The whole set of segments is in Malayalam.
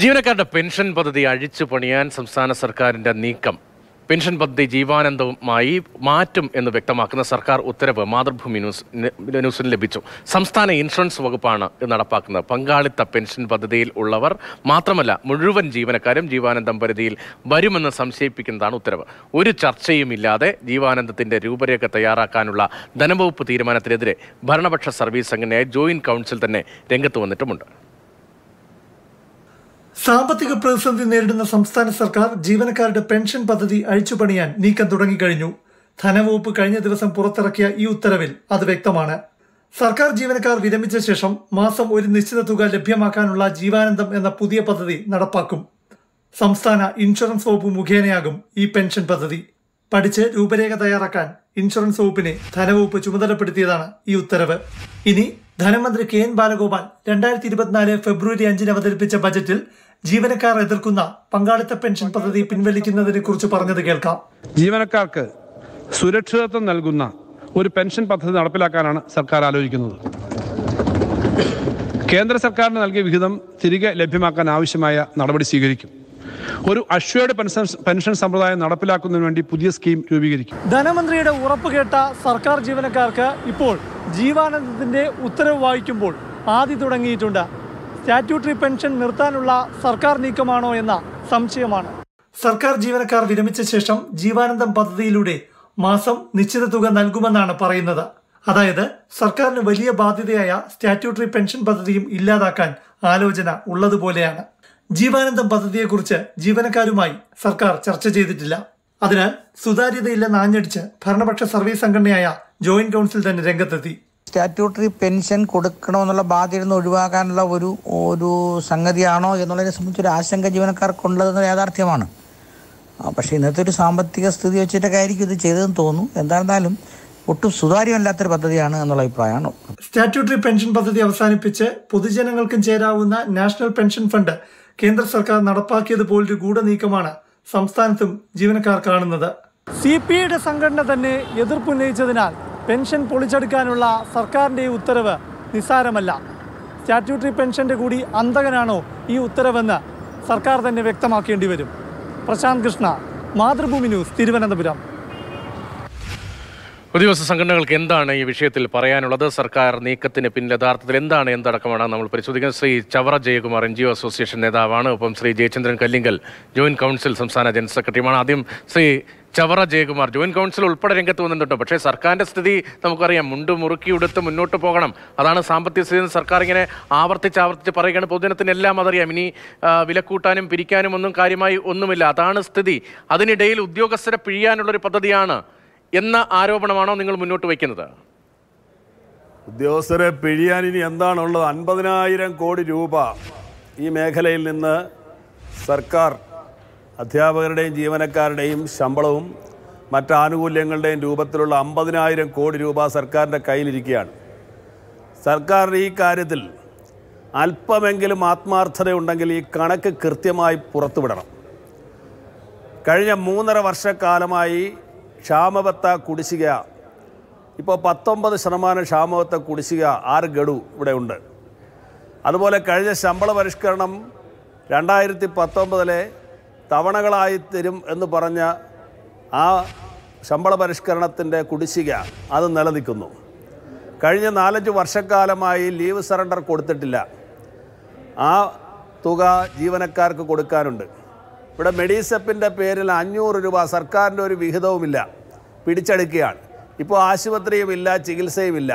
ജീവനക്കാരുടെ പെൻഷൻ പദ്ധതി അഴിച്ചു പണിയാൻ സംസ്ഥാന സർക്കാരിന്റെ നീക്കം പെൻഷൻ പദ്ധതി ജീവാനന്ദവുമായി മാറ്റും എന്ന് വ്യക്തമാക്കുന്ന സർക്കാർ ഉത്തരവ് മാതൃഭൂമി ന്യൂസ് ന്യൂസിന് ലഭിച്ചു സംസ്ഥാന ഇൻഷുറൻസ് വകുപ്പാണ് ഇത് നടപ്പാക്കുന്നത് പങ്കാളിത്ത പെൻഷൻ പദ്ധതിയിൽ ഉള്ളവർ മാത്രമല്ല മുഴുവൻ ജീവനക്കാരും ജീവാനന്ദം പരിധിയിൽ വരുമെന്ന് സംശയിപ്പിക്കുന്നതാണ് ഉത്തരവ് ഒരു ചർച്ചയുമില്ലാതെ ജീവാനന്ദത്തിന്റെ രൂപരേഖ തയ്യാറാക്കാനുള്ള ധനവകുപ്പ് തീരുമാനത്തിനെതിരെ ഭരണപക്ഷ സർവീസ് സംഘടനയായ ജോയിന്റ് കൗൺസിൽ തന്നെ രംഗത്ത് വന്നിട്ടുമുണ്ട് സാമ്പത്തിക പ്രതിസന്ധി നേരിടുന്ന സംസ്ഥാന സർക്കാർ ജീവനക്കാരുടെ പെൻഷൻ പദ്ധതി അഴിച്ചുപണിയാൻ നീക്കം തുടങ്ങിക്കഴിഞ്ഞു ധനവകുപ്പ് കഴിഞ്ഞ ദിവസം പുറത്തിറക്കിയ ഈ ഉത്തരവിൽ അത് വ്യക്തമാണ് സർക്കാർ ജീവനക്കാർ വിരമിച്ച ശേഷം മാസം ഒരു നിശ്ചിത തുക ലഭ്യമാക്കാനുള്ള ജീവാനന്ദം എന്ന പുതിയ പദ്ധതി നടപ്പാക്കും സംസ്ഥാന ഇൻഷുറൻസ് വകുപ്പ് മുഖേനയാകും ഈ പെൻഷൻ പദ്ധതി പഠിച്ച് രൂപരേഖ തയ്യാറാക്കാൻ ഇൻഷുറൻസ് വകുപ്പിനെ ധനവകുപ്പ് ചുമതലപ്പെടുത്തിയതാണ് ഈ ഉത്തരവ് ഇനി ധനമന്ത്രി കെ എൻ ബാലഗോപാൽ രണ്ടായിരത്തി ഇരുപത്തിനാല് ഫെബ്രുവരി അഞ്ചിന് അവതരിപ്പിച്ച ബജറ്റിൽ ജീവനക്കാർ എതിർക്കുന്ന പങ്കാളിത്ത പെൻഷൻ പദ്ധതി പിൻവലിക്കുന്നതിനെ കുറിച്ച് പറഞ്ഞത് കേൾക്കാം ജീവനക്കാർക്ക് സുരക്ഷിതത്വം നൽകുന്ന ഒരു പെൻഷൻ പദ്ധതി നടപ്പിലാക്കാനാണ് സർക്കാർ ആലോചിക്കുന്നത് കേന്ദ്ര സർക്കാരിന് നൽകിയ വിഹിതം തിരികെ ലഭ്യമാക്കാൻ ആവശ്യമായ നടപടി സ്വീകരിക്കും ഒരു അഷ്വേർഡ് പെൻഷൻ പെൻഷൻ സമ്പ്രദായം നടപ്പിലാക്കുന്നതിന് വേണ്ടി പുതിയ സ്കീം രൂപീകരിക്കും ധനമന്ത്രിയുടെ ഉറപ്പ് കേട്ട സർക്കാർ ജീവനക്കാർക്ക് ഇപ്പോൾ ജീവാനന്ദത്തിന്റെ ഉത്തരവ് വായിക്കുമ്പോൾ ആദ്യം തുടങ്ങിയിട്ടുണ്ട് സ്റ്റാറ്റ്യൂട്ടറി പെൻഷൻ നിർത്താനുള്ള സർക്കാർ നീക്കമാണോ എന്ന സംശയമാണ് സർക്കാർ ജീവനക്കാർ വിരമിച്ച ശേഷം ജീവാനന്ദം പദ്ധതിയിലൂടെ മാസം നിശ്ചിത തുക നൽകുമെന്നാണ് പറയുന്നത് അതായത് സർക്കാരിന് വലിയ ബാധ്യതയായ സ്റ്റാറ്റ്യൂട്ടറി പെൻഷൻ പദ്ധതിയും ഇല്ലാതാക്കാൻ ആലോചന ഉള്ളതുപോലെയാണ് ജീവാനന്ദം പദ്ധതിയെക്കുറിച്ച് ജീവനക്കാരുമായി സർക്കാർ ചർച്ച ചെയ്തിട്ടില്ല അതിനാൽ സുതാര്യതയില്ലെന്ന് ആഞ്ഞടിച്ച് ഭരണപക്ഷ സർവീസ് സംഘടനയായ ജോയിന്റ് കൗൺസിൽ തന്നെ രംഗത്തെത്തി സ്റ്റാറ്റ്യൂട്ടറി പെൻഷൻ കൊടുക്കണമെന്നുള്ള ബാധ്യത നിന്ന് ഒഴിവാക്കാനുള്ള ഒരു ഒരു സംഗതിയാണോ എന്നുള്ളതിനെ സംബന്ധിച്ചൊരു ആശങ്ക ജീവനക്കാർക്കുള്ളതെന്ന യാഥാർത്ഥ്യമാണ് പക്ഷേ ഇന്നത്തെ ഒരു സാമ്പത്തിക സ്ഥിതി വെച്ചിട്ടൊക്കെ ആയിരിക്കും ഇത് ചെയ്തതെന്ന് തോന്നുന്നു എന്തായിരുന്നാലും ഒട്ടും സുതാര്യമല്ലാത്തൊരു പദ്ധതിയാണ് എന്നുള്ള അഭിപ്രായമാണ് സ്റ്റാറ്റ്യൂട്ടറി പെൻഷൻ പദ്ധതി അവസാനിപ്പിച്ച് പൊതുജനങ്ങൾക്കും ചേരാവുന്ന നാഷണൽ പെൻഷൻ ഫണ്ട് കേന്ദ്ര സർക്കാർ നടപ്പാക്കിയത് പോലൊരു ഗൂഢനീക്കമാണ് സംസ്ഥാനത്തും ജീവനക്കാർ കാണുന്നത് സി പി ഐയുടെ സംഘടന തന്നെ എതിർപ്പുന്നയിച്ചതിനാൽ പെൻഷൻ പൊളിച്ചെടുക്കാനുള്ള സർക്കാരിൻ്റെ ഈ ഉത്തരവ് നിസ്സാരമല്ല സ്റ്റാറ്റ്യൂട്ടറി പെൻഷൻ്റെ കൂടി അന്തകനാണോ ഈ ഉത്തരവെന്ന് സർക്കാർ തന്നെ വ്യക്തമാക്കേണ്ടി വരും പ്രശാന്ത് കൃഷ്ണ മാതൃഭൂമി ന്യൂസ് തിരുവനന്തപുരം പ്രതിവസ സംഘടനകൾക്ക് എന്താണ് ഈ വിഷയത്തിൽ പറയാനുള്ളത് സർക്കാർ നീക്കത്തിന് പിന്നിൽ യഥാർത്ഥത്തിൽ എന്താണ് എന്തടക്കമാണ് നമ്മൾ പരിശോധിക്കുന്നത് Shri Chavara Jayakumar N G O association നേതാവാണ് ഒപ്പം ശ്രീ ജയചന്ദ്രൻ കല്ലിങ്കൽ ജോയിന്റ് കൗൺസിൽ സംസ്ഥാന ജനറൽ സെക്രട്ടറിയുമാണ് ആദ്യം ശ്രീ ചവറ ജയകുമാർ ജോയിന്റ് കൗൺസിൽ ഉൾപ്പെടെ രംഗത്ത് വന്നിട്ടുണ്ട് പക്ഷേ സർക്കാരിൻ്റെ സ്ഥിതി നമുക്കറിയാം മുണ്ട് മുറുക്കി ഉടുത്ത് മുന്നോട്ട് പോകണം അതാണ് സാമ്പത്തിക സ്ഥിതി സർക്കാർ ഇങ്ങനെ ആവർത്തിച്ച് ആവർത്തിച്ച് പറയുകയാണ് പൊതുജനത്തിന് എല്ലാം അതറിയാം ഇനി വിലക്കൂട്ടാനും പിരിക്കാനും ഒന്നും കാര്യമായി ഒന്നുമില്ല അതാണ് സ്ഥിതി അതിനിടയിൽ ഉദ്യോഗസ്ഥരെ പിഴിയാനുള്ളൊരു പദ്ധതിയാണ് എന്ന ആരോപണമാണോ നിങ്ങൾ മുന്നോട്ട് വയ്ക്കുന്നത് ഉദ്യോഗസ്ഥരെ പിഴിയാൻ ഇനി എന്താണുള്ളത് അൻപതിനായിരം കോടി രൂപ ഈ മേഖലയിൽ നിന്ന് സർക്കാർ അധ്യാപകരുടെയും ജീവനക്കാരുടെയും ശമ്പളവും മറ്റ് ആനുകൂല്യങ്ങളുടെയും രൂപത്തിലുള്ള അമ്പതിനായിരം കോടി രൂപ സർക്കാരിൻ്റെ കയ്യിലിരിക്കുകയാണ് സർക്കാരിൻ്റെ ഈ കാര്യത്തിൽ അല്പമെങ്കിലും ആത്മാർത്ഥതയുണ്ടെങ്കിൽ ഈ കണക്ക് കൃത്യമായി പുറത്തുവിടണം കഴിഞ്ഞ മൂന്നര വർഷക്കാലമായി ക്ഷാമവത്ത കുടിശ്ശിക ഇപ്പോൾ പത്തൊമ്പത് ശതമാനം ക്ഷാമവത്ത കുടിശ്ശിക ആറ് ഗഡു ഇവിടെ ഉണ്ട് അതുപോലെ കഴിഞ്ഞ ശമ്പള പരിഷ്കരണം രണ്ടായിരത്തി പത്തൊമ്പതിലെ തവണകളായി തരും എന്ന് പറഞ്ഞ ആ ശമ്പള പരിഷ്കരണത്തിൻ്റെ കുടിശ്ശിക അത് നിലനിൽക്കുന്നു കഴിഞ്ഞ നാലഞ്ച് വർഷക്കാലമായി ലീവ് സറണ്ടർ കൊടുത്തിട്ടില്ല ആ തുക ജീവനക്കാർക്ക് കൊടുക്കാനുണ്ട് ഇവിടെ മെഡിസെപ്പിൻ്റെ പേരിൽ അഞ്ഞൂറ് രൂപ സർക്കാരിൻ്റെ ഒരു വിഹിതവുമില്ല പിടിച്ചെടുക്കുകയാണ് ഇപ്പോൾ ആശുപത്രിയുമില്ല ചികിത്സയുമില്ല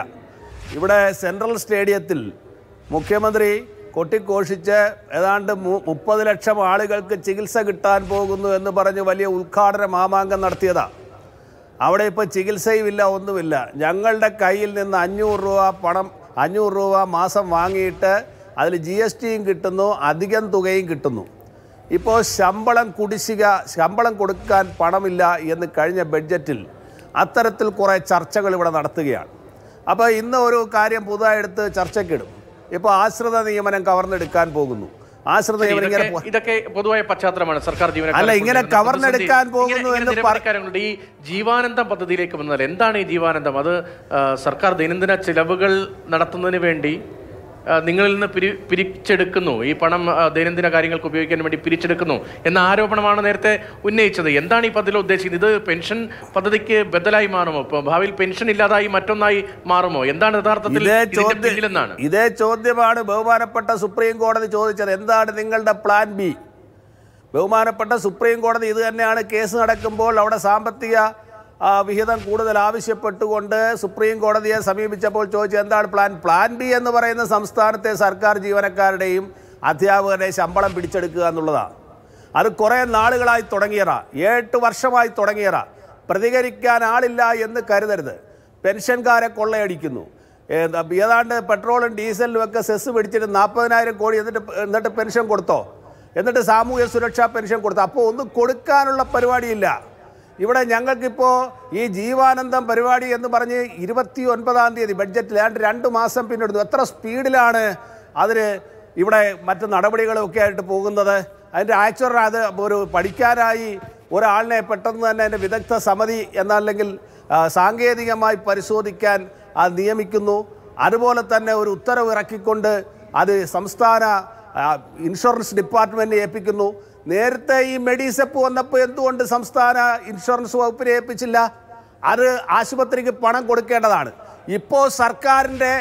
ഇവിടെ സെൻട്രൽ സ്റ്റേഡിയത്തിൽ മുഖ്യമന്ത്രി കൊട്ടിഘോഷിച്ച് ഏതാണ്ട് മുപ്പത് ലക്ഷം ആളുകൾക്ക് ചികിത്സ കിട്ടാൻ പോകുന്നു എന്ന് പറഞ്ഞ് വലിയ ഉദ്ഘാടന മാമാങ്കം നടത്തിയതാണ് അവിടെ ഇപ്പോൾ ചികിത്സയുമില്ല ഒന്നുമില്ല ഞങ്ങളുടെ കയ്യിൽ നിന്ന് അഞ്ഞൂറ് രൂപ പണം അഞ്ഞൂറ് രൂപ മാസം വാങ്ങിയിട്ട് അതിൽ ജി എസ് ടിയും കിട്ടുന്നു അധികം തുകയും കിട്ടുന്നു ഇപ്പോൾ ശമ്പളം കുടിശ്ശിക ശമ്പളം കൊടുക്കാൻ പണമില്ല എന്ന് കഴിഞ്ഞ ബഡ്ജറ്റിൽ അത്തരത്തിൽ കുറേ ചർച്ചകൾ ഇവിടെ നടത്തുകയാണ് അപ്പോൾ ഇന്ന് ഒരു കാര്യം പുതുതായെടുത്ത് ചർച്ചയ്ക്കിടും ഇപ്പോൾ ആശ്രിത നിയമനം കവർന്നെടുക്കാൻ പോകുന്നു ആശ്രിത നിയമനം ഇങ്ങനെ ഇതൊക്കെ പൊതുവായ പശ്ചാത്തലമാണ് സർക്കാർ ജീവന അല്ല ഇങ്ങനെ കവർന്നെടുക്കാൻ പോകുന്നു എന്ന് കാര്യങ്ങളുണ്ട് ഈ ജീവാനന്ദം പദ്ധതിയിലേക്ക് വന്നാൽ എന്താണ് ഈ ജീവാനന്ദം അത് സർക്കാർ ദൈനംദിന ചിലവുകൾ നടത്തുന്നതിന് വേണ്ടി നിങ്ങളിൽ നിന്ന് പിരി പിരിച്ചെടുക്കുന്നു ഈ പണം ദൈനംദിന കാര്യങ്ങൾക്ക് ഉപയോഗിക്കാൻ വേണ്ടി പിരിച്ചെടുക്കുന്നു എന്ന ആരോപണമാണ് നേരത്തെ ഉന്നയിച്ചത് എന്താണ് ഈ പദ്ധതിയിൽ ഉദ്ദേശിക്കുന്നത് ഇത് പെൻഷൻ പദ്ധതിക്ക് ബദലായി മാറുമോ ഇപ്പോൾ ഭാവിയിൽ പെൻഷൻ ഇല്ലാതായി മറ്റൊന്നായി മാറുമോ എന്താണ് യഥാർത്ഥത്തിൽ പിന്നിലെന്നാണ് ഇതേ ചോദ്യമാണ് ബഹുമാനപ്പെട്ട സുപ്രീം കോടതി ചോദിച്ചത് എന്താണ് നിങ്ങളുടെ പ്ലാൻ ബി ബഹുമാനപ്പെട്ട സുപ്രീം കോടതി ഇത് തന്നെയാണ് കേസ് നടക്കുമ്പോൾ അവിടെ സാമ്പത്തിക വിഹിതം കൂടുതൽ ആവശ്യപ്പെട്ടുകൊണ്ട് സുപ്രീം കോടതിയെ സമീപിച്ചപ്പോൾ ചോദിച്ചത് എന്താണ് പ്ലാൻ പ്ലാൻ ബി എന്ന് പറയുന്ന സംസ്ഥാനത്തെ സർക്കാർ ജീവനക്കാരുടെയും അധ്യാപകരുടെയും ശമ്പളം പിടിച്ചെടുക്കുക എന്നുള്ളതാണ് അത് കുറേ നാളുകളായി തുടങ്ങിയറ ഏട്ട് വർഷമായി തുടങ്ങിയറ പ്രതികരിക്കാൻ ആളില്ല എന്ന് കരുതരുത് പെൻഷൻകാരെ കൊള്ളയടിക്കുന്നു ഏതാണ്ട് പെട്രോളും ഡീസലും ഒക്കെ സെസ് പിടിച്ചിട്ട് നാൽപ്പതിനായിരം കോടി എന്നിട്ട് എന്നിട്ട് പെൻഷൻ കൊടുത്തോ എന്നിട്ട് സാമൂഹ്യ സുരക്ഷാ പെൻഷൻ കൊടുത്തോ അപ്പോൾ ഒന്നും കൊടുക്കാനുള്ള പരിപാടിയില്ല ഇവിടെ ഞങ്ങൾക്കിപ്പോൾ ഈ ജീവാനന്ദം പരിപാടി എന്ന് പറഞ്ഞ് ഇരുപത്തി ഒൻപതാം തീയതി ബഡ്ജറ്റ് ലാൻഡ് രണ്ട് മാസം പിന്നിടുന്നു എത്ര സ്പീഡിലാണ് അതിന് ഇവിടെ മറ്റ് നടപടികളൊക്കെ ആയിട്ട് പോകുന്നത് അതിൻ്റെ ആക്ച്വൽ അത് ഒരു പഠിക്കാനായി ഒരാളിനെ പെട്ടെന്ന് തന്നെ അതിൻ്റെ വിദഗ്ധ സമിതി എന്നല്ലെങ്കിൽ സാങ്കേതികമായി പരിശോധിക്കാൻ അത് നിയമിക്കുന്നു അതുപോലെ തന്നെ ഒരു ഉത്തരവ് ഇറക്കിക്കൊണ്ട് അത് സംസ്ഥാന ഇൻഷുറൻസ് ഡിപ്പാർട്ട്മെൻറ്റ് ഏൽപ്പിക്കുന്നു നേരത്തെ ഈ മെഡിസെപ്പ് വന്നപ്പോൾ എന്തുകൊണ്ട് സംസ്ഥാന ഇൻഷുറൻസ് വകുപ്പിനെ ഏൽപ്പിച്ചില്ല അത് ആശുപത്രിക്ക് പണം കൊടുക്കേണ്ടതാണ് ഇപ്പോൾ സർക്കാരിൻ്റെ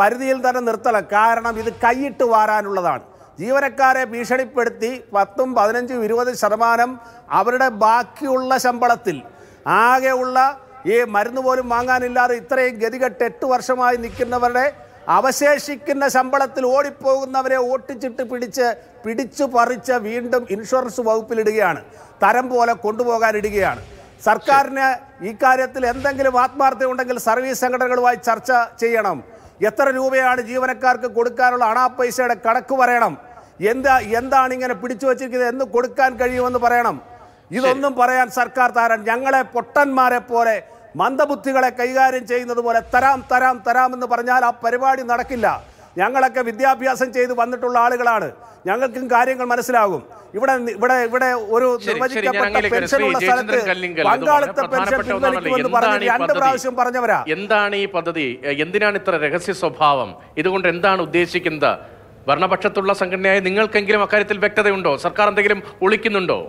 പരിധിയിൽ തന്നെ നിർത്തണം കാരണം ഇത് കൈയിട്ട് വാരാനുള്ളതാണ് ജീവനക്കാരെ ഭീഷണിപ്പെടുത്തി പത്തും പതിനഞ്ചും ഇരുപത് ശതമാനം അവരുടെ ബാക്കിയുള്ള ശമ്പളത്തിൽ ആകെയുള്ള ഈ മരുന്ന് പോലും വാങ്ങാനില്ലാതെ ഇത്രയും ഗതികെട്ട് എട്ട് വർഷമായി നിൽക്കുന്നവരുടെ അവശേഷിക്കുന്ന ശമ്പളത്തിൽ ഓടിപ്പോകുന്നവരെ ഓട്ടിച്ചിട്ട് പിടിച്ച് പിടിച്ചു പറിച്ച് വീണ്ടും ഇൻഷുറൻസ് വകുപ്പിലിടുകയാണ് തരം പോലെ കൊണ്ടുപോകാനിടുകയാണ് സർക്കാരിന് ഇക്കാര്യത്തിൽ എന്തെങ്കിലും ആത്മാർത്ഥത ഉണ്ടെങ്കിൽ സർവീസ് സംഘടനകളുമായി ചർച്ച ചെയ്യണം എത്ര രൂപയാണ് ജീവനക്കാർക്ക് കൊടുക്കാനുള്ള പൈസയുടെ കണക്ക് പറയണം എന്താ എന്താണ് ഇങ്ങനെ പിടിച്ചു വച്ചിരിക്കുന്നത് എന്ന് കൊടുക്കാൻ കഴിയുമെന്ന് പറയണം ഇതൊന്നും പറയാൻ സർക്കാർ താരം ഞങ്ങളെ പൊട്ടന്മാരെ പോലെ മന്ദബുദ്ധികളെ കൈകാര്യം ചെയ്യുന്നത് പോലെ തരാം തരാം തരാം എന്ന് പറഞ്ഞാൽ ആ പരിപാടി നടക്കില്ല ഞങ്ങളൊക്കെ വിദ്യാഭ്യാസം ചെയ്ത് വന്നിട്ടുള്ള ആളുകളാണ് ഞങ്ങൾക്കും കാര്യങ്ങൾ മനസ്സിലാകും ഇവിടെ ഇവിടെ ഇവിടെ ഒരു നിർവചിക്കപ്പെട്ട പെൻഷനുള്ള സ്ഥലത്ത് പങ്കാളിത്ത പെൻഷൻ പിൻവലിക്കുമെന്ന് പറഞ്ഞ് രണ്ട് പ്രാവശ്യം പറഞ്ഞവരാ എന്താണ് ഈ പദ്ധതി എന്തിനാണ് ഇത്ര രഹസ്യ സ്വഭാവം ഇതുകൊണ്ട് എന്താണ് ഉദ്ദേശിക്കുന്നത് ഭരണപക്ഷത്തുള്ള സംഘടനയായ നിങ്ങൾക്കെങ്കിലും അക്കാര്യത്തിൽ വ്യക്തതയുണ്ടോ സർക്കാർ എന്തെങ്കിലും ഒളിക്കുന്നുണ്ടോ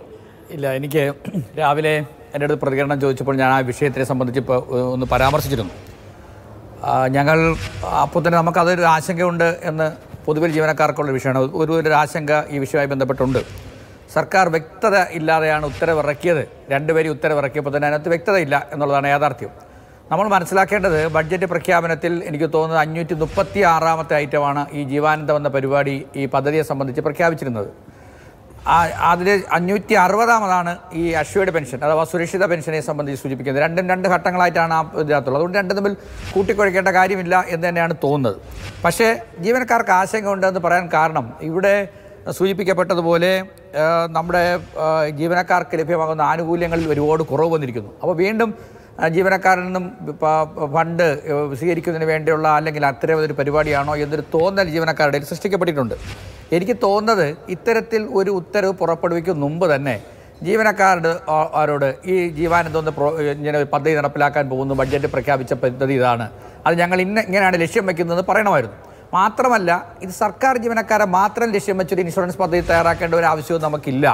ഇല്ല എനിക്ക് രാവിലെ എൻ്റെ അടുത്ത് പ്രതികരണം ചോദിച്ചപ്പോൾ ഞാൻ ആ വിഷയത്തെ സംബന്ധിച്ച് ഇപ്പോൾ ഒന്ന് പരാമർശിച്ചിരുന്നു ഞങ്ങൾ അപ്പോൾ തന്നെ നമുക്കതൊരു ആശങ്കയുണ്ട് എന്ന് പൊതുവിൽ ജീവനക്കാർക്കുള്ള വിഷയമാണ് ഒരു ഒരു ആശങ്ക ഈ വിഷയവുമായി ബന്ധപ്പെട്ടുണ്ട് സർക്കാർ വ്യക്തത ഇല്ലാതെയാണ് ഉത്തരവിറക്കിയത് രണ്ടുപേരും ഉത്തരവിറക്കിയപ്പോൾ തന്നെ അതിനകത്ത് വ്യക്തതയില്ല എന്നുള്ളതാണ് യാഥാർത്ഥ്യം നമ്മൾ മനസ്സിലാക്കേണ്ടത് ബഡ്ജറ്റ് പ്രഖ്യാപനത്തിൽ എനിക്ക് തോന്നുന്നത് അഞ്ഞൂറ്റി മുപ്പത്തി ആറാമത്തെ ഐറ്റമാണ് ഈ ജീവാനന്ദം എന്ന പരിപാടി ഈ പദ്ധതിയെ സംബന്ധിച്ച് പ്രഖ്യാപിച്ചിരുന്നത് അതിൽ അഞ്ഞൂറ്റി അറുപതാമതാണ് ഈ അശ്വയുടെ പെൻഷൻ അഥവാ സുരക്ഷിത പെൻഷനെ സംബന്ധിച്ച് സൂചിപ്പിക്കുന്നത് രണ്ടും രണ്ട് ഘട്ടങ്ങളായിട്ടാണ് ആ ഇതിനകത്തുള്ളത് അതുകൊണ്ട് രണ്ടും തമ്മിൽ കൂട്ടിക്കുഴയ്ക്കേണ്ട കാര്യമില്ല എന്ന് തന്നെയാണ് തോന്നുന്നത് പക്ഷേ ജീവനക്കാർക്ക് ആശങ്ക ഉണ്ടെന്ന് പറയാൻ കാരണം ഇവിടെ സൂചിപ്പിക്കപ്പെട്ടതുപോലെ നമ്മുടെ ജീവനക്കാർക്ക് ലഭ്യമാകുന്ന ആനുകൂല്യങ്ങളിൽ ഒരുപാട് കുറവ് വന്നിരിക്കുന്നു അപ്പോൾ വീണ്ടും ജീവനക്കാരിൽ നിന്നും ഫണ്ട് സ്വീകരിക്കുന്നതിന് വേണ്ടിയുള്ള അല്ലെങ്കിൽ അത്തരം ഒരു പരിപാടിയാണോ എന്നൊരു തോന്നൽ ജീവനക്കാരുടെ സൃഷ്ടിക്കപ്പെട്ടിട്ടുണ്ട് എനിക്ക് തോന്നുന്നത് ഇത്തരത്തിൽ ഒരു ഉത്തരവ് പുറപ്പെടുവിക്കും മുമ്പ് തന്നെ ജീവനക്കാരുടെ ആരോട് ഈ ജീവാനന്ദ പ്രോ ഇങ്ങനെ പദ്ധതി നടപ്പിലാക്കാൻ പോകുന്നു ബഡ്ജറ്റ് പ്രഖ്യാപിച്ച പദ്ധതി ഇതാണ് അത് ഞങ്ങൾ ഇന്ന ഇങ്ങനെയാണ് ലക്ഷ്യം വയ്ക്കുന്നത് പറയണമായിരുന്നു മാത്രമല്ല ഇത് സർക്കാർ ജീവനക്കാരെ മാത്രം ലക്ഷ്യം വെച്ചൊരു ഇൻഷുറൻസ് പദ്ധതി തയ്യാറാക്കേണ്ട ഒരു ആവശ്യവും നമുക്കില്ല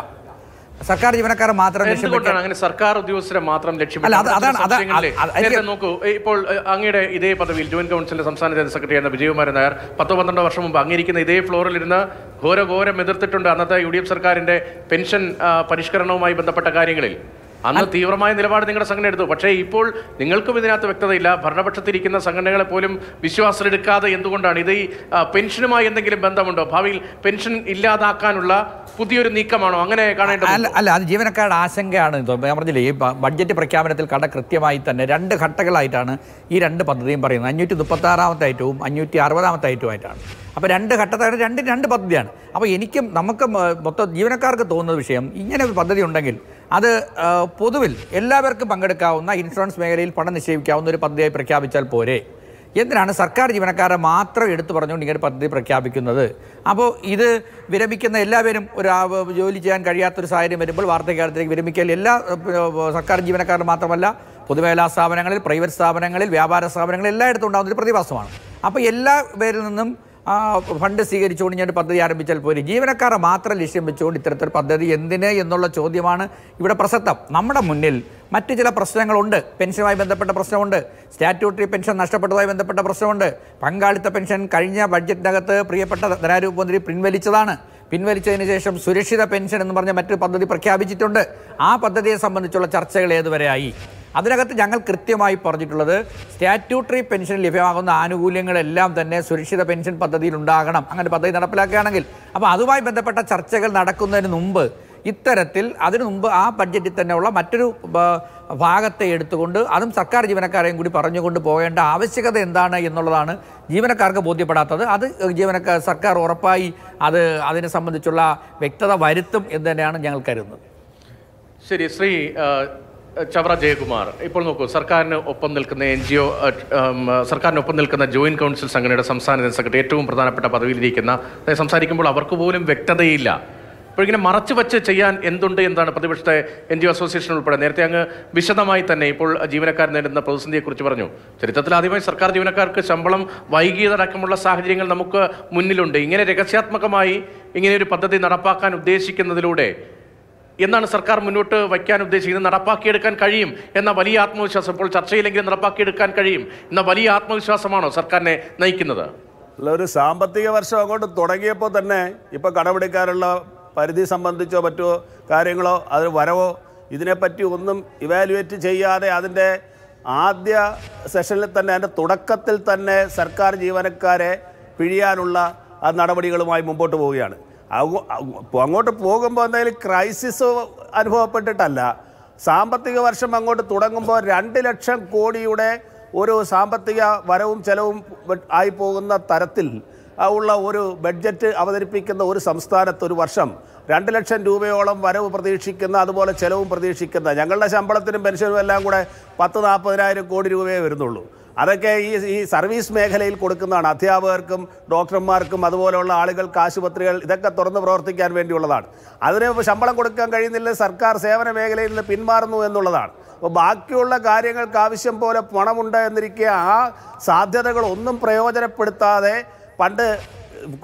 സർക്കാർ ജീവനക്കാരെ മാത്രം ലക്ഷ്യമിട്ടാണ് അങ്ങനെ സർക്കാർ ഉദ്യോഗസ്ഥരെ മാത്രം ലക്ഷ്യമിട്ട് നോക്കൂ ഇപ്പോൾ അങ്ങയുടെ ഇതേ പദവിയിൽ ജോയിന്റ് കൗൺസിലിന്റെ സംസ്ഥാന ജനറൽ സെക്രട്ടറി ആയിരുന്ന വിജയകുമാരൻ നായർ പത്തോ പന്ത്രണ്ടോ വർഷം മുമ്പ് അങ്ങിരിക്കുന്ന ഇതേ ഫ്ലോറിൽ ഇരുന്ന് ഘോരഘോരം എതിർത്തിട്ടുണ്ട് അന്നത്തെ യു ഡി എഫ് സർക്കാരിന്റെ പെൻഷൻ പരിഷ്കരണവുമായി ബന്ധപ്പെട്ട കാര്യങ്ങളിൽ അന്ന് തീവ്രമായ നിലപാട് നിങ്ങളുടെ സംഘടന എടുത്തു പക്ഷേ ഇപ്പോൾ നിങ്ങൾക്കും ഇതിനകത്ത് വ്യക്തതയില്ല ഭരണപക്ഷത്തിരിക്കുന്ന സംഘടനകളെ പോലും എടുക്കാതെ എന്തുകൊണ്ടാണ് ഇത് ഈ പെൻഷനുമായി എന്തെങ്കിലും ബന്ധമുണ്ടോ ഭാവിയിൽ പെൻഷൻ ഇല്ലാതാക്കാനുള്ള പുതിയൊരു നീക്കമാണോ അങ്ങനെ കാണേണ്ടത് അല്ല അത് ജീവനക്കാരുടെ ആശങ്കയാണ് ഞാൻ പറഞ്ഞില്ലേ ഈ ബഡ്ജറ്റ് പ്രഖ്യാപനത്തിൽ കട കൃത്യമായി തന്നെ രണ്ട് ഘട്ടങ്ങളായിട്ടാണ് ഈ രണ്ട് പദ്ധതിയും പറയുന്നത് അഞ്ഞൂറ്റി മുപ്പത്തി ആറാമത്തെ ഐറ്റവും അഞ്ഞൂറ്റി അറുപതാമത്തെ ഐറ്റവുമായിട്ടാണ് അപ്പോൾ രണ്ട് ഘട്ടത്തായിട്ട് രണ്ട് രണ്ട് പദ്ധതിയാണ് അപ്പോൾ എനിക്കും നമുക്ക് മൊത്തം ജീവനക്കാർക്ക് തോന്നുന്ന വിഷയം ഇങ്ങനെ ഒരു പദ്ധതി ഉണ്ടെങ്കിൽ അത് പൊതുവിൽ എല്ലാവർക്കും പങ്കെടുക്കാവുന്ന ഇൻഷുറൻസ് മേഖലയിൽ പണം നിക്ഷേപിക്കാവുന്ന ഒരു പദ്ധതിയായി പ്രഖ്യാപിച്ചാൽ പോരെ എന്തിനാണ് സർക്കാർ ജീവനക്കാരെ മാത്രം എടുത്തു പറഞ്ഞുകൊണ്ട് ഇങ്ങനെ പദ്ധതി പ്രഖ്യാപിക്കുന്നത് അപ്പോൾ ഇത് വിരമിക്കുന്ന എല്ലാവരും ഒരു ജോലി ചെയ്യാൻ കഴിയാത്തൊരു സാഹചര്യം വരുമ്പോൾ വാർദ്ധക്യകാലത്തിലേക്ക് വിരമിക്കൽ എല്ലാ സർക്കാർ ജീവനക്കാരുടെ മാത്രമല്ല പൊതുമേഖലാ സ്ഥാപനങ്ങളിൽ പ്രൈവറ്റ് സ്ഥാപനങ്ങളിൽ വ്യാപാര സ്ഥാപനങ്ങളിൽ എല്ലായിടത്തും ഉണ്ടാകുന്ന ഒരു പ്രതിഭാസമാണ് അപ്പോൾ എല്ലാവരിൽ നിന്നും ഫണ്ട് സ്വീകരിച്ചുകൊണ്ട് ഞാൻ പദ്ധതി ആരംഭിച്ചാൽ പോലും ജീവനക്കാരെ മാത്രം ലക്ഷ്യം വെച്ചുകൊണ്ട് ഇത്തരത്തിൽ പദ്ധതി എന്തിന് എന്നുള്ള ചോദ്യമാണ് ഇവിടെ പ്രസക്തം നമ്മുടെ മുന്നിൽ മറ്റ് ചില പ്രശ്നങ്ങളുണ്ട് പെൻഷനുമായി ബന്ധപ്പെട്ട പ്രശ്നമുണ്ട് സ്റ്റാറ്റ്യൂട്ടറി പെൻഷൻ നഷ്ടപ്പെട്ടതുമായി ബന്ധപ്പെട്ട പ്രശ്നമുണ്ട് പങ്കാളിത്ത പെൻഷൻ കഴിഞ്ഞ ബഡ്ജറ്റിനകത്ത് പ്രിയപ്പെട്ട ധനാരൂപമന്ത്രി പിൻവലിച്ചതാണ് പിൻവലിച്ചതിന് ശേഷം സുരക്ഷിത പെൻഷൻ എന്ന് പറഞ്ഞ മറ്റൊരു പദ്ധതി പ്രഖ്യാപിച്ചിട്ടുണ്ട് ആ പദ്ധതിയെ സംബന്ധിച്ചുള്ള ചർച്ചകൾ ഏതുവരെയായി അതിനകത്ത് ഞങ്ങൾ കൃത്യമായി പറഞ്ഞിട്ടുള്ളത് സ്റ്റാറ്റ്യൂട്ടറി പെൻഷൻ ലഭ്യമാകുന്ന ആനുകൂല്യങ്ങളെല്ലാം തന്നെ സുരക്ഷിത പെൻഷൻ പദ്ധതിയിൽ ഉണ്ടാകണം അങ്ങനെ പദ്ധതി നടപ്പിലാക്കുകയാണെങ്കിൽ അപ്പോൾ അതുമായി ബന്ധപ്പെട്ട ചർച്ചകൾ നടക്കുന്നതിന് മുമ്പ് ഇത്തരത്തിൽ അതിനു മുമ്പ് ആ ബഡ്ജറ്റിൽ തന്നെയുള്ള മറ്റൊരു ഭാഗത്തെ എടുത്തുകൊണ്ട് അതും സർക്കാർ ജീവനക്കാരെയും കൂടി പറഞ്ഞുകൊണ്ട് പോകേണ്ട ആവശ്യകത എന്താണ് എന്നുള്ളതാണ് ജീവനക്കാർക്ക് ബോധ്യപ്പെടാത്തത് അത് ജീവനക്കാർ സർക്കാർ ഉറപ്പായി അത് അതിനെ സംബന്ധിച്ചുള്ള വ്യക്തത വരുത്തും എന്ന് തന്നെയാണ് ഞങ്ങൾ കരുതുന്നത് ശരി ശ്രീ ചവറ ജയകുമാർ ഇപ്പോൾ നോക്കൂ സർക്കാരിന് ഒപ്പം നിൽക്കുന്ന എൻ ജി ഒ സർക്കാരിനൊപ്പം നിൽക്കുന്ന ജോയിന്റ് കൗൺസിൽ സംഘടനയുടെ സംസ്ഥാന സെക്രട്ടറി ഏറ്റവും പ്രധാനപ്പെട്ട പദവിയിലിരിക്കുന്ന സംസാരിക്കുമ്പോൾ അവർക്ക് പോലും വ്യക്തതയില്ല അപ്പോൾ ഇങ്ങനെ മറച്ചു വച്ച് ചെയ്യാൻ എന്തുണ്ട് എന്താണ് പ്രതിപക്ഷത്തെ എൻ ജി ഒ അസോസിയേഷൻ ഉൾപ്പെടെ നേരത്തെ അങ്ങ് വിശദമായി തന്നെ ഇപ്പോൾ ജീവനക്കാർ നേരിടുന്ന പ്രതിസന്ധിയെക്കുറിച്ച് പറഞ്ഞു ചരിത്രത്തിൽ ആദ്യമായി സർക്കാർ ജീവനക്കാർക്ക് ശമ്പളം വൈകിയതടക്കമുള്ള സാഹചര്യങ്ങൾ നമുക്ക് മുന്നിലുണ്ട് ഇങ്ങനെ രഹസ്യാത്മകമായി ഇങ്ങനെ ഒരു പദ്ധതി നടപ്പാക്കാൻ ഉദ്ദേശിക്കുന്നതിലൂടെ എന്നാണ് സർക്കാർ മുന്നോട്ട് വയ്ക്കാൻ ഉദ്ദേശിക്കുന്നത് നടപ്പാക്കിയെടുക്കാൻ കഴിയും എന്ന വലിയ ആത്മവിശ്വാസം ഇപ്പോൾ ചർച്ചയിലെങ്കിലും നടപ്പാക്കിയെടുക്കാൻ കഴിയും എന്ന വലിയ ആത്മവിശ്വാസമാണോ സർക്കാരിനെ നയിക്കുന്നത് അല്ല ഒരു സാമ്പത്തിക വർഷം അങ്ങോട്ട് തുടങ്ങിയപ്പോൾ തന്നെ ഇപ്പോൾ കടപിടിക്കാനുള്ള പരിധി സംബന്ധിച്ചോ മറ്റോ കാര്യങ്ങളോ അത് വരവോ ഇതിനെപ്പറ്റി ഒന്നും ഇവാലുവേറ്റ് ചെയ്യാതെ അതിൻ്റെ ആദ്യ സെഷനിൽ തന്നെ അതിൻ്റെ തുടക്കത്തിൽ തന്നെ സർക്കാർ ജീവനക്കാരെ പിഴിയാനുള്ള നടപടികളുമായി മുമ്പോട്ട് പോവുകയാണ് അങ്ങോട്ട് പോകുമ്പോൾ എന്തായാലും ക്രൈസിസ് അനുഭവപ്പെട്ടിട്ടല്ല സാമ്പത്തിക വർഷം അങ്ങോട്ട് തുടങ്ങുമ്പോൾ രണ്ട് ലക്ഷം കോടിയുടെ ഒരു സാമ്പത്തിക വരവും ചെലവും ആയി പോകുന്ന തരത്തിൽ ഉള്ള ഒരു ബഡ്ജറ്റ് അവതരിപ്പിക്കുന്ന ഒരു സംസ്ഥാനത്ത് ഒരു വർഷം രണ്ട് ലക്ഷം രൂപയോളം വരവ് പ്രതീക്ഷിക്കുന്ന അതുപോലെ ചെലവും പ്രതീക്ഷിക്കുന്ന ഞങ്ങളുടെ ശമ്പളത്തിനും പെൻഷനും എല്ലാം കൂടെ പത്ത് നാൽപ്പതിനായിരം കോടി രൂപയേ വരുന്നുള്ളൂ അതൊക്കെ ഈ ഈ സർവീസ് മേഖലയിൽ കൊടുക്കുന്നതാണ് അധ്യാപകർക്കും ഡോക്ടർമാർക്കും അതുപോലെയുള്ള ആളുകൾക്ക് ആശുപത്രികൾ ഇതൊക്കെ തുറന്ന് പ്രവർത്തിക്കാൻ വേണ്ടിയുള്ളതാണ് അതിന് ശമ്പളം കൊടുക്കാൻ കഴിയുന്നില്ല സർക്കാർ സേവന മേഖലയിൽ നിന്ന് പിന്മാറുന്നു എന്നുള്ളതാണ് അപ്പോൾ ബാക്കിയുള്ള കാര്യങ്ങൾക്ക് ആവശ്യം പോലെ പണമുണ്ട് എന്നിരിക്കെ ആ സാധ്യതകളൊന്നും പ്രയോജനപ്പെടുത്താതെ പണ്ട്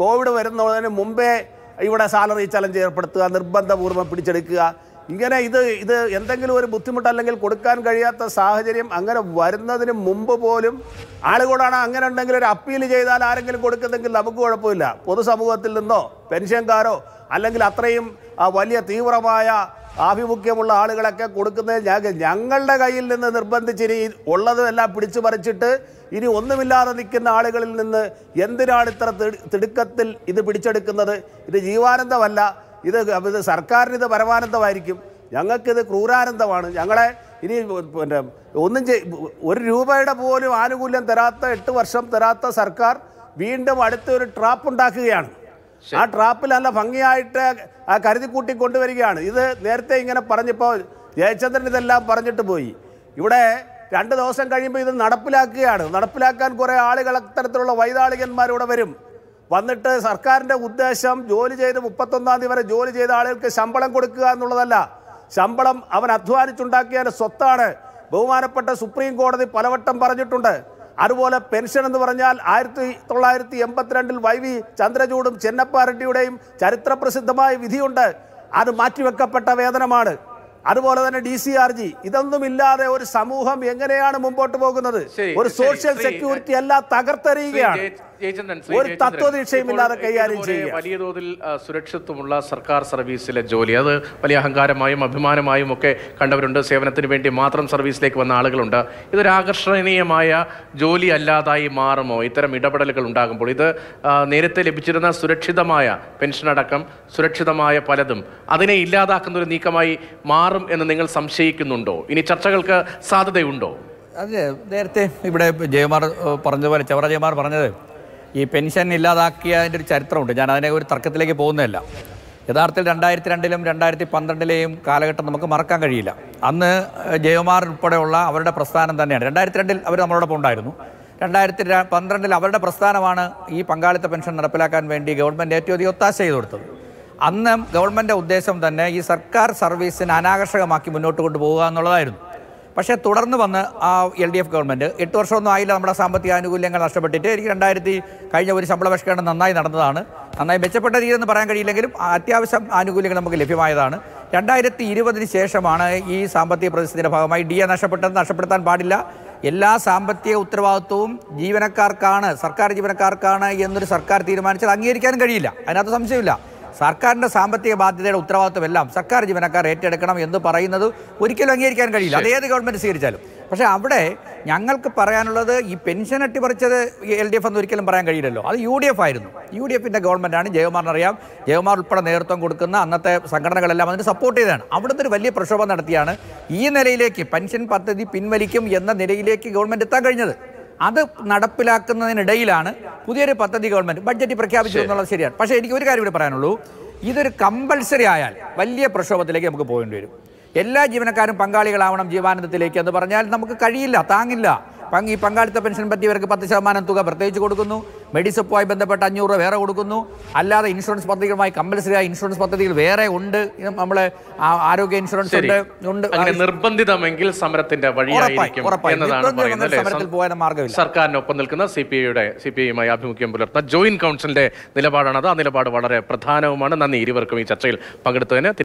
കോവിഡ് വരുന്നതിന് മുമ്പേ ഇവിടെ സാലറി ചലഞ്ച് ഏർപ്പെടുത്തുക നിർബന്ധപൂർവ്വം പിടിച്ചെടുക്കുക ഇങ്ങനെ ഇത് ഇത് എന്തെങ്കിലും ഒരു ബുദ്ധിമുട്ട് അല്ലെങ്കിൽ കൊടുക്കാൻ കഴിയാത്ത സാഹചര്യം അങ്ങനെ വരുന്നതിന് മുമ്പ് പോലും ആളുകളാണ് അങ്ങനെ ഉണ്ടെങ്കിൽ ഒരു അപ്പീൽ ചെയ്താൽ ആരെങ്കിലും കൊടുക്കുന്നെങ്കിൽ നമുക്ക് കുഴപ്പമില്ല പൊതുസമൂഹത്തിൽ നിന്നോ പെൻഷൻകാരോ അല്ലെങ്കിൽ അത്രയും വലിയ തീവ്രമായ ആഭിമുഖ്യമുള്ള ആളുകളൊക്കെ കൊടുക്കുന്നത് ഞങ്ങളുടെ കയ്യിൽ നിന്ന് നിർബന്ധിച്ച് ഉള്ളതെല്ലാം പിടിച്ചു പറിച്ചിട്ട് ഇനി ഒന്നുമില്ലാതെ നിൽക്കുന്ന ആളുകളിൽ നിന്ന് എന്തിനാണ് ഇത്ര തിടുക്കത്തിൽ ഇത് പിടിച്ചെടുക്കുന്നത് ഇത് ജീവാനന്ദമല്ല ഇത് ഇത് സർക്കാരിന് ഇത് പരമാനന്ദമായിരിക്കും ഞങ്ങൾക്കിത് ക്രൂരാനന്ദമാണ് ഞങ്ങളെ ഇനി പിന്നെ ഒന്നും ചെയ് ഒരു രൂപയുടെ പോലും ആനുകൂല്യം തരാത്ത എട്ട് വർഷം തരാത്ത സർക്കാർ വീണ്ടും അടുത്തൊരു ട്രാപ്പ് ഉണ്ടാക്കുകയാണ് ആ ട്രാപ്പിൽ നല്ല ഭംഗിയായിട്ട് ആ കൂട്ടി കൊണ്ടുവരികയാണ് ഇത് നേരത്തെ ഇങ്ങനെ പറഞ്ഞപ്പോൾ ജയചന്ദ്രൻ ഇതെല്ലാം പറഞ്ഞിട്ട് പോയി ഇവിടെ രണ്ട് ദിവസം കഴിയുമ്പോൾ ഇത് നടപ്പിലാക്കുകയാണ് നടപ്പിലാക്കാൻ കുറേ ആളുകൾ അത്തരത്തിലുള്ള വൈതാളികന്മാരിവിടെ വരും വന്നിട്ട് സർക്കാരിൻ്റെ ഉദ്ദേശം ജോലി ചെയ്ത് മുപ്പത്തൊന്നാം തീയതി വരെ ജോലി ചെയ്ത ആളുകൾക്ക് ശമ്പളം കൊടുക്കുക എന്നുള്ളതല്ല ശമ്പളം അവൻ അധ്വാനിച്ചുണ്ടാക്കിയ സ്വത്താണ് ബഹുമാനപ്പെട്ട സുപ്രീം കോടതി പലവട്ടം പറഞ്ഞിട്ടുണ്ട് അതുപോലെ പെൻഷൻ എന്ന് പറഞ്ഞാൽ ആയിരത്തി തൊള്ളായിരത്തി എൺപത്തിരണ്ടിൽ വൈ വി ചന്ദ്രചൂടും ചെന്നപ്പാ റെഡ്ഡിയുടെയും ചരിത്രപ്രസിദ്ധമായ വിധിയുണ്ട് അത് മാറ്റിവെക്കപ്പെട്ട വേതനമാണ് അതുപോലെ തന്നെ ഡി സി ആർ ജി ഇതൊന്നുമില്ലാതെ ഒരു സമൂഹം എങ്ങനെയാണ് മുമ്പോട്ട് പോകുന്നത് ഒരു സോഷ്യൽ സെക്യൂരിറ്റി എല്ലാം തകർത്തെറിയുകയാണ് ഒരു തത്വദീക്ഷയുമില്ലാതെ കൈകാര്യം ചെയ്യുക വലിയ തോതിൽ സുരക്ഷിത്വമുള്ള സർക്കാർ സർവീസിലെ ജോലി അത് വലിയ അഹങ്കാരമായും അഭിമാനമായും ഒക്കെ കണ്ടവരുണ്ട് സേവനത്തിന് വേണ്ടി മാത്രം സർവീസിലേക്ക് വന്ന ആളുകളുണ്ട് ഇതൊരു ആകർഷണീയമായ ജോലി അല്ലാതായി മാറുമോ ഇത്തരം ഇടപെടലുകൾ ഉണ്ടാകുമ്പോൾ ഇത് നേരത്തെ ലഭിച്ചിരുന്ന സുരക്ഷിതമായ പെൻഷനടക്കം സുരക്ഷിതമായ പലതും അതിനെ ഇല്ലാതാക്കുന്ന ഒരു നീക്കമായി മാറും എന്ന് നിങ്ങൾ സംശയിക്കുന്നുണ്ടോ ഇനി ചർച്ചകൾക്ക് സാധ്യതയുണ്ടോ അതെ നേരത്തെ ഇവിടെ ജയമാർ പറഞ്ഞതുപോലെ ചവറ ജയമാർ പറഞ്ഞത് ഈ പെൻഷൻ ഇല്ലാതാക്കിയതിൻ്റെ ഒരു ചരിത്രമുണ്ട് ഞാൻ അതിനെ ഒരു തർക്കത്തിലേക്ക് പോകുന്നതല്ല യഥാർത്ഥത്തിൽ രണ്ടായിരത്തി രണ്ടിലും രണ്ടായിരത്തി പന്ത്രണ്ടിലെയും കാലഘട്ടം നമുക്ക് മറക്കാൻ കഴിയില്ല അന്ന് ജയകുമാർ ഉൾപ്പെടെയുള്ള അവരുടെ പ്രസ്ഥാനം തന്നെയാണ് രണ്ടായിരത്തി രണ്ടിൽ അവർ നമ്മളോടൊപ്പം ഉണ്ടായിരുന്നു രണ്ടായിരത്തി പന്ത്രണ്ടിൽ അവരുടെ പ്രസ്ഥാനമാണ് ഈ പങ്കാളിത്ത പെൻഷൻ നടപ്പിലാക്കാൻ വേണ്ടി ഗവൺമെൻറ് ഏറ്റവും അധികം ഒത്താശ ചെയ്തു കൊടുത്തത് അന്ന് ഗവൺമെൻറ് ഉദ്ദേശം തന്നെ ഈ സർക്കാർ സർവീസിന് അനാകർഷകമാക്കി മുന്നോട്ട് കൊണ്ടുപോകുക എന്നുള്ളതായിരുന്നു പക്ഷേ തുടർന്ന് വന്ന് ആ എൽ ഡി എഫ് ഗവൺമെൻറ് എട്ട് വർഷമൊന്നും ആയില്ല നമ്മുടെ സാമ്പത്തിക ആനുകൂല്യങ്ങൾ നഷ്ടപ്പെട്ടിട്ട് എനിക്ക് രണ്ടായിരത്തി കഴിഞ്ഞ ഒരു ശമ്പള പരിഷ്കരണം നന്നായി നടന്നതാണ് നന്നായി മെച്ചപ്പെട്ട രീതിയെന്ന് പറയാൻ കഴിയില്ലെങ്കിലും അത്യാവശ്യം ആനുകൂല്യങ്ങൾ നമുക്ക് ലഭ്യമായതാണ് രണ്ടായിരത്തി ഇരുപതിന് ശേഷമാണ് ഈ സാമ്പത്തിക പ്രതിസന്ധിയുടെ ഭാഗമായി ഡി എ നഷ്ടപ്പെട്ടത് നഷ്ടപ്പെടുത്താൻ പാടില്ല എല്ലാ സാമ്പത്തിക ഉത്തരവാദിത്വവും ജീവനക്കാർക്കാണ് സർക്കാർ ജീവനക്കാർക്കാണ് എന്നൊരു സർക്കാർ തീരുമാനിച്ചാൽ അംഗീകരിക്കാനും കഴിയില്ല അതിനകത്ത് സംശയമില്ല സർക്കാരിൻ്റെ സാമ്പത്തിക ബാധ്യതയുടെ ഉത്തരവാദിത്വമെല്ലാം സർക്കാർ ജീവനക്കാർ ഏറ്റെടുക്കണം എന്ന് പറയുന്നത് ഒരിക്കലും അംഗീകരിക്കാൻ കഴിയില്ല അതേത് ഗവൺമെന്റ് ഗവൺമെൻറ് സ്വീകരിച്ചാലും പക്ഷേ അവിടെ ഞങ്ങൾക്ക് പറയാനുള്ളത് ഈ പെൻഷൻ അട്ടിപ്പറിച്ചത് എൽ ഡി എഫ് എന്ന് ഒരിക്കലും പറയാൻ കഴിയില്ലല്ലോ അത് യു ഡി എഫ് ആയിരുന്നു യു ഡി എഫിൻ്റെ ഗവൺമെൻറ്റാണ് ജയകുമാറിനറിയാം ജയകുമാർ ഉൾപ്പെടെ നേതൃത്വം കൊടുക്കുന്ന അന്നത്തെ സംഘടനകളെല്ലാം അതിന് സപ്പോർട്ട് ചെയ്തതാണ് അവിടുത്തെ ഒരു വലിയ പ്രക്ഷോഭം നടത്തിയാണ് ഈ നിലയിലേക്ക് പെൻഷൻ പദ്ധതി പിൻവലിക്കും എന്ന നിലയിലേക്ക് ഗവൺമെൻറ് എത്താൻ കഴിഞ്ഞത് അത് നടപ്പിലാക്കുന്നതിനിടയിലാണ് പുതിയൊരു പദ്ധതി ഗവൺമെൻറ് ബഡ്ജറ്റ് പ്രഖ്യാപിച്ചു എന്നുള്ളത് ശരിയാണ് പക്ഷേ എനിക്ക് ഒരു കാര്യം ഇവിടെ പറയാനുള്ളൂ ഇതൊരു കമ്പൾസറി ആയാൽ വലിയ പ്രക്ഷോഭത്തിലേക്ക് നമുക്ക് പോകേണ്ടി വരും എല്ലാ ജീവനക്കാരും പങ്കാളികളാവണം ജീവാനന്ദത്തിലേക്ക് എന്ന് പറഞ്ഞാൽ നമുക്ക് കഴിയില്ല താങ്ങില്ല പങ്ക് ഈ പങ്കാളിത്ത പെൻഷൻ ഇവർക്ക് പത്ത് ശതമാനം തുക പ്രത്യേകിച്ച് കൊടുക്കുന്നു മെഡിസപ്പുമായി ബന്ധപ്പെട്ട് അഞ്ഞൂറ് രൂപ വേറെ കൊടുക്കുന്നു അല്ലാതെ ഇൻഷുറൻസ് പദ്ധതികളുമായി കമ്പൽസറി ആയി ഇൻഷുറൻസ് പദ്ധതികൾ വേറെ ഉണ്ട് നമ്മളെ ആരോഗ്യ ഇൻഷുറൻസ് ഉണ്ട് ഉണ്ട് നിർബന്ധിതമെങ്കിൽ സമരത്തിന്റെ വഴിയായിരിക്കും സമരത്തിൽ പോകാൻ മാർഗമില്ല സർക്കാരിനൊപ്പം നിൽക്കുന്ന സി പി ഐയുടെ സി പി ഐയുമായി ആഭിമുഖ്യം പുലർത്തുന്ന ജോയിന്റ് കൗൺസിലിന്റെ അത് ആ നിലപാട് വളരെ പ്രധാനവുമാണ് നന്ദി ഇരുവർക്കും ഈ ചർച്ചയിൽ പങ്കെടുത്തതിന്